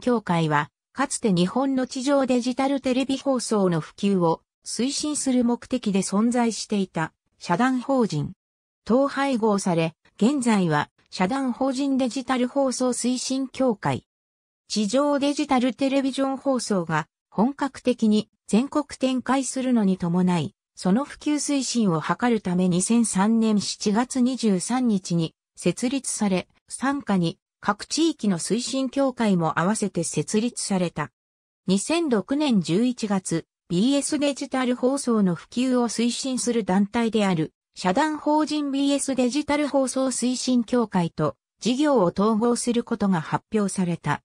協会は、かつて日本の地上デジタルテレビ放送の普及を推進する目的で存在していた社団法人。統廃合され、現在は社団法人デジタル放送推進協会。地上デジタルテレビジョン放送が本格的に全国展開するのに伴い、その普及推進を図るため2003年7月23日に設立され、参加に各地域の推進協会も合わせて設立された。2006年11月、BS デジタル放送の普及を推進する団体である、社団法人 BS デジタル放送推進協会と事業を統合することが発表された。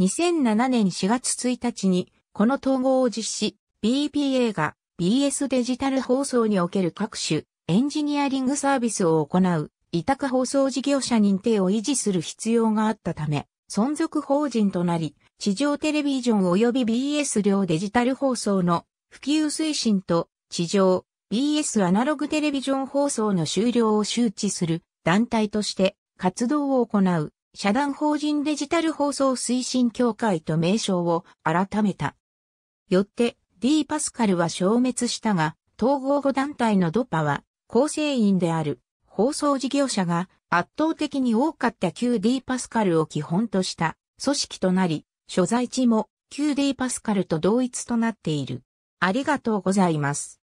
2007年4月1日に、この統合を実施、BPA が BS デジタル放送における各種エンジニアリングサービスを行う委託放送事業者認定を維持する必要があったため、存続法人となり、地上テレビジョン及び BS 両デジタル放送の普及推進と地上 BS アナログテレビジョン放送の終了を周知する団体として活動を行う社団法人デジタル放送推進協会と名称を改めた。よって D パスカルは消滅したが、統合後団体のドパは構成員である放送事業者が圧倒的に多かった QD パスカルを基本とした組織となり、所在地も QD パスカルと同一となっている。ありがとうございます。